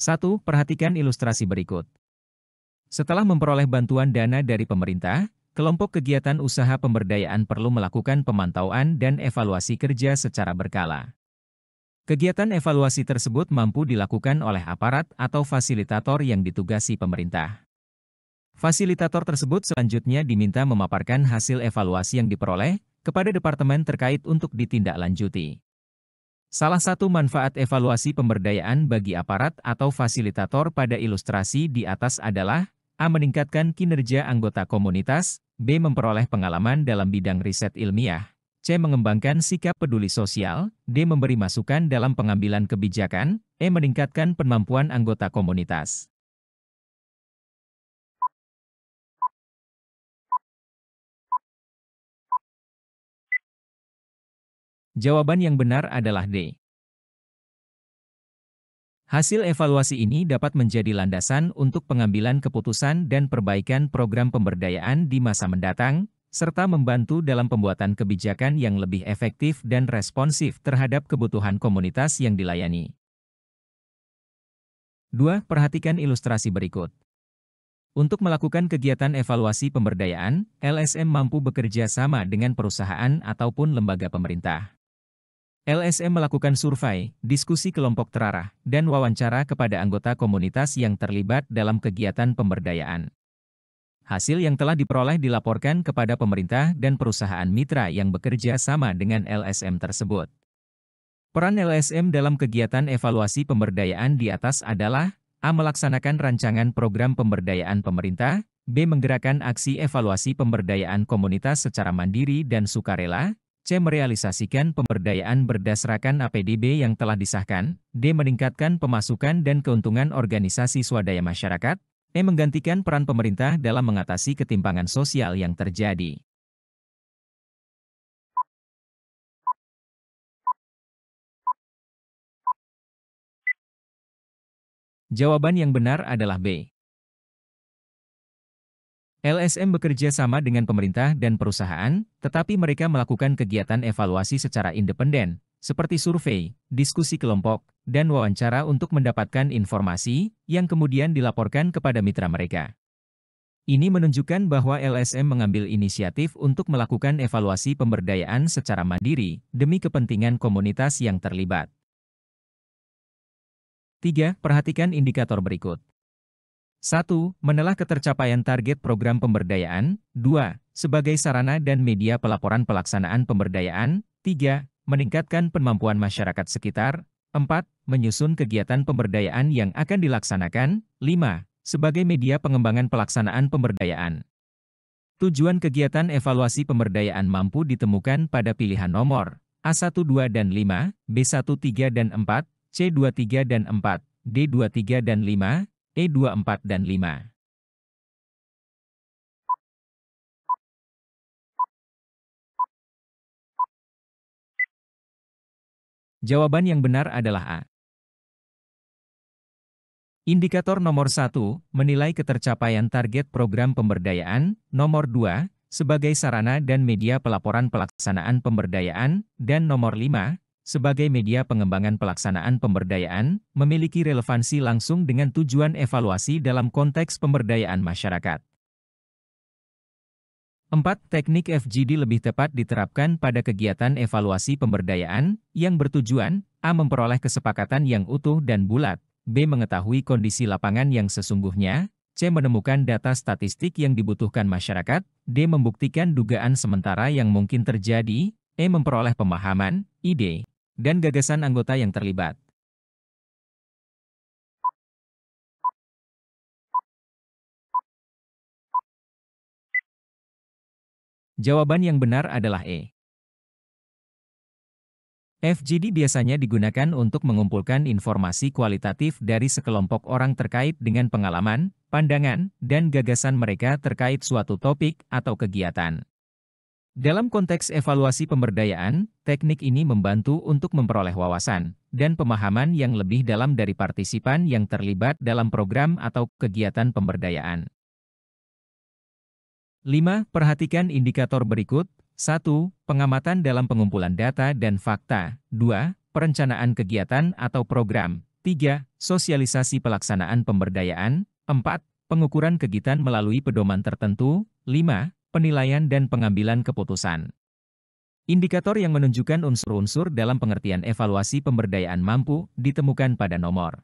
1. Perhatikan ilustrasi berikut. Setelah memperoleh bantuan dana dari pemerintah, kelompok kegiatan usaha pemberdayaan perlu melakukan pemantauan dan evaluasi kerja secara berkala. Kegiatan evaluasi tersebut mampu dilakukan oleh aparat atau fasilitator yang ditugasi pemerintah. Fasilitator tersebut selanjutnya diminta memaparkan hasil evaluasi yang diperoleh kepada departemen terkait untuk ditindaklanjuti. Salah satu manfaat evaluasi pemberdayaan bagi aparat atau fasilitator pada ilustrasi di atas adalah A. Meningkatkan kinerja anggota komunitas, B. Memperoleh pengalaman dalam bidang riset ilmiah, C. Mengembangkan sikap peduli sosial, D. Memberi masukan dalam pengambilan kebijakan, E. Meningkatkan kemampuan anggota komunitas. Jawaban yang benar adalah D. Hasil evaluasi ini dapat menjadi landasan untuk pengambilan keputusan dan perbaikan program pemberdayaan di masa mendatang, serta membantu dalam pembuatan kebijakan yang lebih efektif dan responsif terhadap kebutuhan komunitas yang dilayani. 2. Perhatikan ilustrasi berikut. Untuk melakukan kegiatan evaluasi pemberdayaan, LSM mampu bekerja sama dengan perusahaan ataupun lembaga pemerintah. LSM melakukan survei, diskusi kelompok terarah, dan wawancara kepada anggota komunitas yang terlibat dalam kegiatan pemberdayaan. Hasil yang telah diperoleh dilaporkan kepada pemerintah dan perusahaan mitra yang bekerja sama dengan LSM tersebut. Peran LSM dalam kegiatan evaluasi pemberdayaan di atas adalah A. Melaksanakan rancangan program pemberdayaan pemerintah B. Menggerakkan aksi evaluasi pemberdayaan komunitas secara mandiri dan sukarela C. Merealisasikan pemberdayaan berdasarkan APDB yang telah disahkan. D. Meningkatkan pemasukan dan keuntungan organisasi swadaya masyarakat. E. Menggantikan peran pemerintah dalam mengatasi ketimpangan sosial yang terjadi. Jawaban yang benar adalah B. LSM bekerja sama dengan pemerintah dan perusahaan, tetapi mereka melakukan kegiatan evaluasi secara independen, seperti survei, diskusi kelompok, dan wawancara untuk mendapatkan informasi yang kemudian dilaporkan kepada mitra mereka. Ini menunjukkan bahwa LSM mengambil inisiatif untuk melakukan evaluasi pemberdayaan secara mandiri demi kepentingan komunitas yang terlibat. 3. Perhatikan indikator berikut. 1. Menelah ketercapaian target program pemberdayaan. 2. Sebagai sarana dan media pelaporan pelaksanaan pemberdayaan. 3. Meningkatkan kemampuan masyarakat sekitar. 4. Menyusun kegiatan pemberdayaan yang akan dilaksanakan. 5. Sebagai media pengembangan pelaksanaan pemberdayaan. Tujuan kegiatan evaluasi pemberdayaan mampu ditemukan pada pilihan nomor A12 dan 5, B13 dan 4, C23 dan 4, D23 dan 5, E24 dan 5. Jawaban yang benar adalah A. Indikator nomor 1, menilai ketercapaian target program pemberdayaan, nomor 2, sebagai sarana dan media pelaporan pelaksanaan pemberdayaan, dan nomor 5, sebagai media pengembangan pelaksanaan pemberdayaan, memiliki relevansi langsung dengan tujuan evaluasi dalam konteks pemberdayaan masyarakat. 4. Teknik FGD lebih tepat diterapkan pada kegiatan evaluasi pemberdayaan, yang bertujuan, A. Memperoleh kesepakatan yang utuh dan bulat, B. Mengetahui kondisi lapangan yang sesungguhnya, C. Menemukan data statistik yang dibutuhkan masyarakat, D. Membuktikan dugaan sementara yang mungkin terjadi, E. Memperoleh pemahaman, ide, dan gagasan anggota yang terlibat. Jawaban yang benar adalah E. FGD biasanya digunakan untuk mengumpulkan informasi kualitatif dari sekelompok orang terkait dengan pengalaman, pandangan, dan gagasan mereka terkait suatu topik atau kegiatan. Dalam konteks evaluasi pemberdayaan, teknik ini membantu untuk memperoleh wawasan dan pemahaman yang lebih dalam dari partisipan yang terlibat dalam program atau kegiatan pemberdayaan. 5. Perhatikan indikator berikut. 1. Pengamatan dalam pengumpulan data dan fakta. 2. Perencanaan kegiatan atau program. 3. Sosialisasi pelaksanaan pemberdayaan. 4. Pengukuran kegiatan melalui pedoman tertentu. 5 penilaian dan pengambilan keputusan. Indikator yang menunjukkan unsur-unsur dalam pengertian evaluasi pemberdayaan mampu ditemukan pada nomor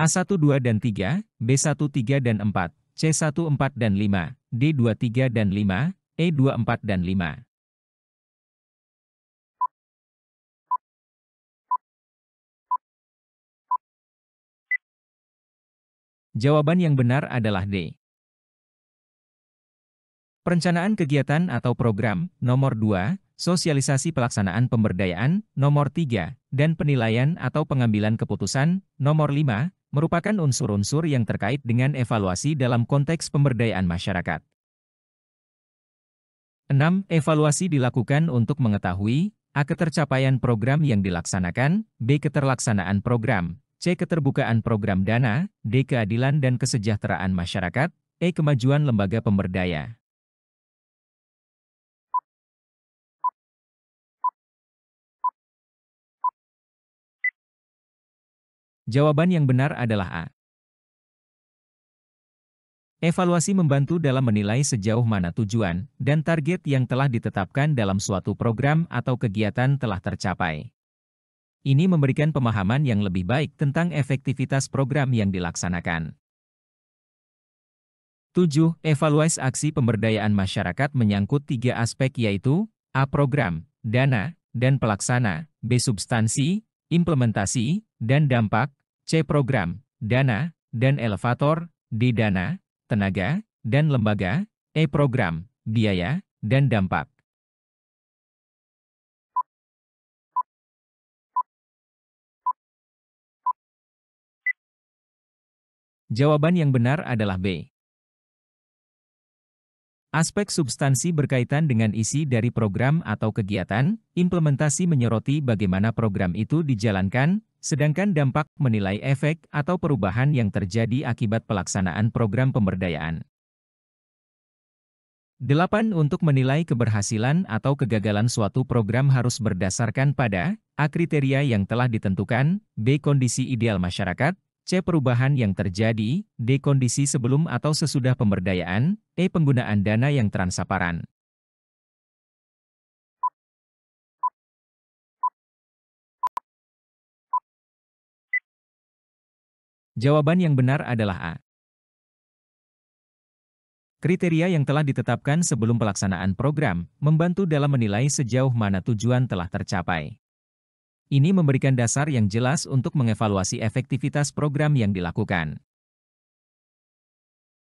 A12 dan 3, B13 dan 4, C14 dan 5, D23 dan 5, E24 dan 5. Jawaban yang benar adalah D. Perencanaan kegiatan atau program, nomor 2, sosialisasi pelaksanaan pemberdayaan, nomor 3, dan penilaian atau pengambilan keputusan, nomor 5, merupakan unsur-unsur yang terkait dengan evaluasi dalam konteks pemberdayaan masyarakat. 6. Evaluasi dilakukan untuk mengetahui A. Ketercapaian program yang dilaksanakan, B. Keterlaksanaan program, C. Keterbukaan program dana, D. Keadilan dan kesejahteraan masyarakat, E. Kemajuan lembaga pemberdaya. Jawaban yang benar adalah A. Evaluasi membantu dalam menilai sejauh mana tujuan dan target yang telah ditetapkan dalam suatu program atau kegiatan telah tercapai. Ini memberikan pemahaman yang lebih baik tentang efektivitas program yang dilaksanakan. 7. Evaluasi aksi pemberdayaan masyarakat menyangkut tiga aspek yaitu A. Program, dana, dan pelaksana, B. Substansi, implementasi, dan dampak, C. Program, dana, dan elevator, D. Dana, tenaga, dan lembaga, E. Program, biaya, dan dampak. Jawaban yang benar adalah B. Aspek substansi berkaitan dengan isi dari program atau kegiatan, implementasi menyoroti bagaimana program itu dijalankan, Sedangkan dampak menilai efek atau perubahan yang terjadi akibat pelaksanaan program pemberdayaan. 8. Untuk menilai keberhasilan atau kegagalan suatu program harus berdasarkan pada A. Kriteria yang telah ditentukan, B. Kondisi ideal masyarakat, C. Perubahan yang terjadi, D. Kondisi sebelum atau sesudah pemberdayaan, E. Penggunaan dana yang transparan. Jawaban yang benar adalah A. Kriteria yang telah ditetapkan sebelum pelaksanaan program membantu dalam menilai sejauh mana tujuan telah tercapai. Ini memberikan dasar yang jelas untuk mengevaluasi efektivitas program yang dilakukan.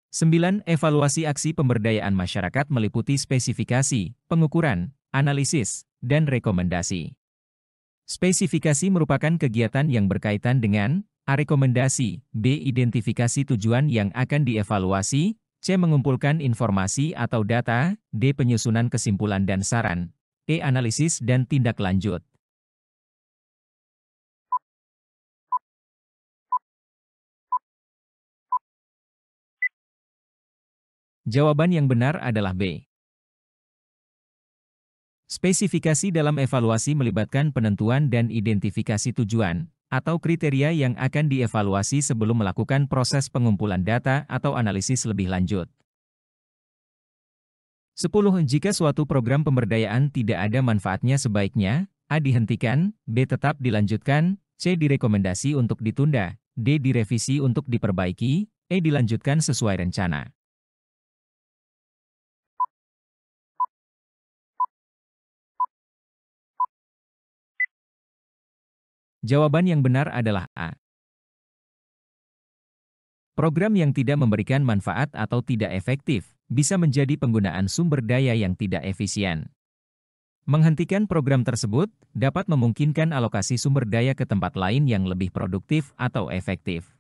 9. Evaluasi aksi pemberdayaan masyarakat meliputi spesifikasi, pengukuran, analisis, dan rekomendasi. Spesifikasi merupakan kegiatan yang berkaitan dengan A. Rekomendasi B. Identifikasi tujuan yang akan dievaluasi C. Mengumpulkan informasi atau data D. Penyusunan kesimpulan dan saran E. Analisis dan tindak lanjut Jawaban yang benar adalah B. Spesifikasi dalam evaluasi melibatkan penentuan dan identifikasi tujuan, atau kriteria yang akan dievaluasi sebelum melakukan proses pengumpulan data atau analisis lebih lanjut. 10. Jika suatu program pemberdayaan tidak ada manfaatnya sebaiknya, A. Dihentikan, B. Tetap dilanjutkan, C. Direkomendasi untuk ditunda, D. Direvisi untuk diperbaiki, E. Dilanjutkan sesuai rencana. Jawaban yang benar adalah A. Program yang tidak memberikan manfaat atau tidak efektif bisa menjadi penggunaan sumber daya yang tidak efisien. Menghentikan program tersebut dapat memungkinkan alokasi sumber daya ke tempat lain yang lebih produktif atau efektif.